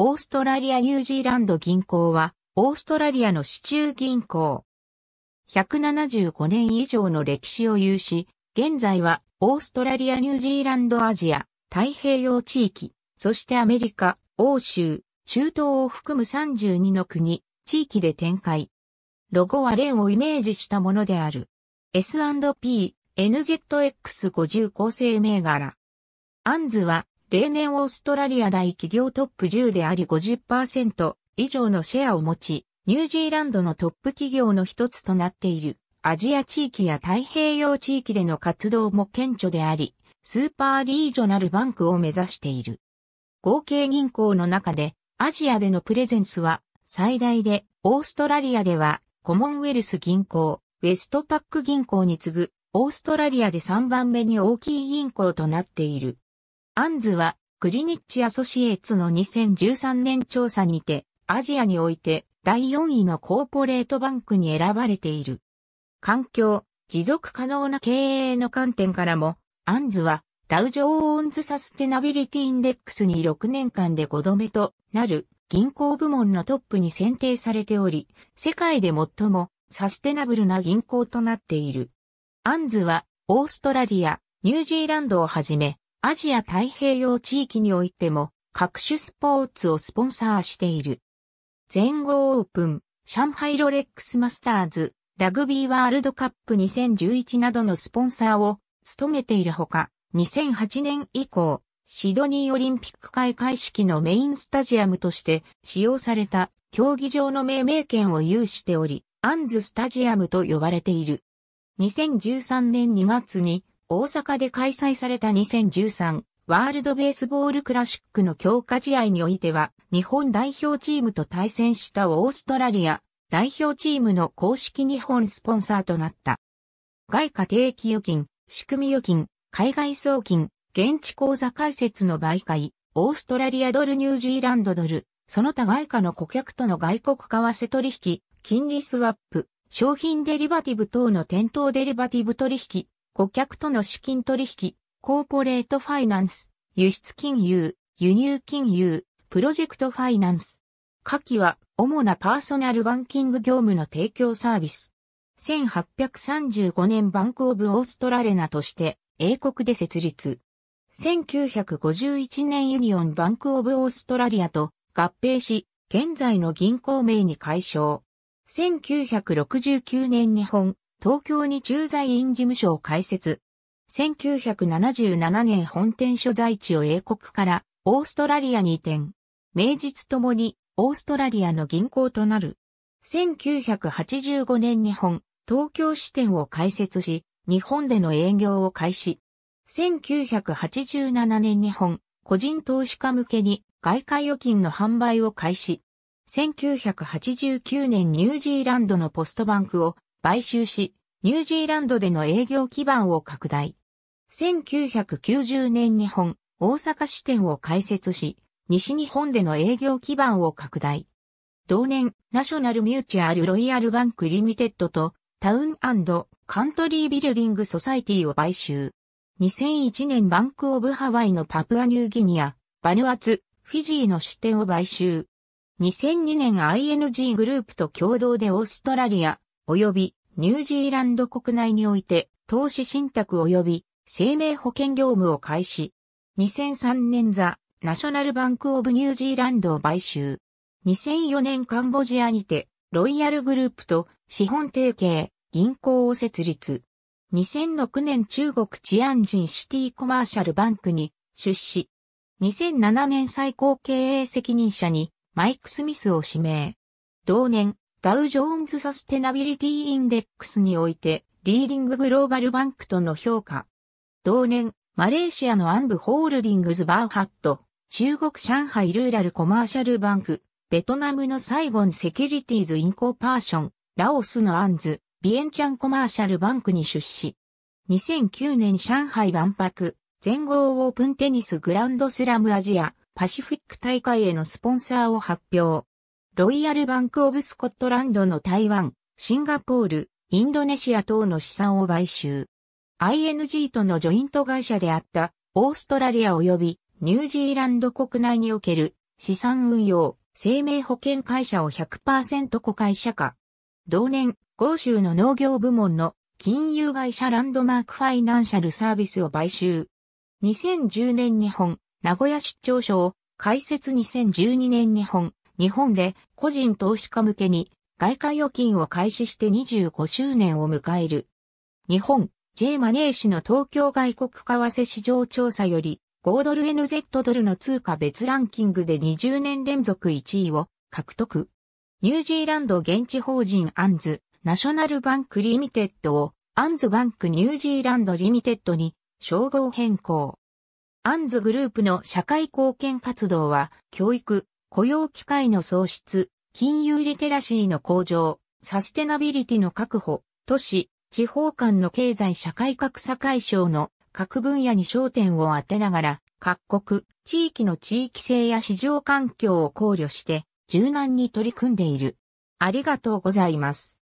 オーストラリア・ニュージーランド銀行は、オーストラリアの市中銀行。175年以上の歴史を有し、現在はオーストラリア・ニュージーランド・アジア、太平洋地域、そしてアメリカ、欧州、中東を含む32の国、地域で展開。ロゴはレンをイメージしたものである。S&P、NZX50 構成銘柄。アンズは例年オーストラリア大企業トップ10であり50%以上のシェアを持ち、ニュージーランドのトップ企業の一つとなっている。アジア地域や太平洋地域での活動も顕著であり、スーパーリージョナルバンクを目指している。合計銀行の中で、アジアでのプレゼンスは最大で、オーストラリアでは、コモンウェルス銀行、ウェストパック銀行に次ぐ、オーストラリアで3番目に大きい銀行となっている。アンズは、クリニッチアソシエーツの2013年調査にて、アジアにおいて第4位のコーポレートバンクに選ばれている。環境、持続可能な経営の観点からも、アンズは、ダウジョーンズサステナビリティインデックスに6年間で5度目となる銀行部門のトップに選定されており、世界で最もサステナブルな銀行となっている。アンズは、オーストラリア、ニュージーランドをはじめ、アジア太平洋地域においても各種スポーツをスポンサーしている。全豪オープン、上海ロレックスマスターズ、ラグビーワールドカップ2011などのスポンサーを務めているほか、2008年以降、シドニーオリンピック開会式のメインスタジアムとして使用された競技場の命名権を有しており、アンズスタジアムと呼ばれている。2013年2月に大阪で開催された2013ワールドベースボールクラシックの強化試合においては、日本代表チームと対戦したオーストラリア代表チームの公式日本スポンサーとなった。外貨定期預金、仕組み預金、海外送金、現地口座開設の媒介、オーストラリアドルニュージーランドドル、その他外貨の顧客との外国為替取引、金利スワップ、商品デリバティブ等の店頭デリバティブ取引、顧客との資金取引、コーポレートファイナンス、輸出金融、輸入金融、プロジェクトファイナンス。下記は主なパーソナルバンキング業務の提供サービス。1835年バンクオブオーストラレナとして英国で設立。1951年ユニオンバンクオブオーストラリアと合併し、現在の銀行名に解消。1969年日本東京に駐在員事務所を開設。1977年本店所在地を英国からオーストラリアに移転。名実ともにオーストラリアの銀行となる。1985年日本、東京支店を開設し、日本での営業を開始。1987年日本、個人投資家向けに外貨預金の販売を開始。1989年ニュージーランドのポストバンクを買収し、ニュージーランドでの営業基盤を拡大。1990年日本、大阪支店を開設し、西日本での営業基盤を拡大。同年、ナショナルミューチュアルロイヤルバンクリミテッドとタウンカントリービルディングソサイティを買収。2001年バンクオブハワイのパプアニューギニア、バヌアツ、フィジーの支店を買収。2002年 ING グループと共同でオーストラリア、及びニュージーランド国内において投資信託及び生命保険業務を開始。2003年ザ・ナショナルバンクオブニュージーランドを買収。2004年カンボジアにてロイヤルグループと資本提携銀行を設立。2006年中国治安人シティコマーシャルバンクに出資。2007年最高経営責任者にマイク・スミスを指名。同年、ダウジョーンズサステナビリティインデックスにおいて、リーディンググローバルバンクとの評価。同年、マレーシアのアンブホールディングズバーハット、中国上海ルーラルコマーシャルバンク、ベトナムのサイゴンセキュリティーズインコーパーション、ラオスのアンズ、ビエンチャンコマーシャルバンクに出資。2009年上海万博、全豪オープンテニスグランドスラムアジア、パシフィック大会へのスポンサーを発表。ロイヤルバンクオブスコットランドの台湾、シンガポール、インドネシア等の資産を買収。ING とのジョイント会社であったオーストラリア及びニュージーランド国内における資産運用、生命保険会社を100%子会社化。同年、豪州の農業部門の金融会社ランドマークファイナンシャルサービスを買収。2010年日本、名古屋出張所を開設2012年日本、日本で個人投資家向けに外貨預金を開始して25周年を迎える。日本 J マネー氏の東京外国為替市場調査より5ドル NZ ドルの通貨別ランキングで20年連続1位を獲得。ニュージーランド現地法人アンズナショナルバンクリミテッドをアンズバンクニュージーランドリミテッドに称号変更。アンズグループの社会貢献活動は教育、雇用機会の創出、金融リテラシーの向上、サステナビリティの確保、都市、地方間の経済社会格差解消の各分野に焦点を当てながら、各国、地域の地域性や市場環境を考慮して、柔軟に取り組んでいる。ありがとうございます。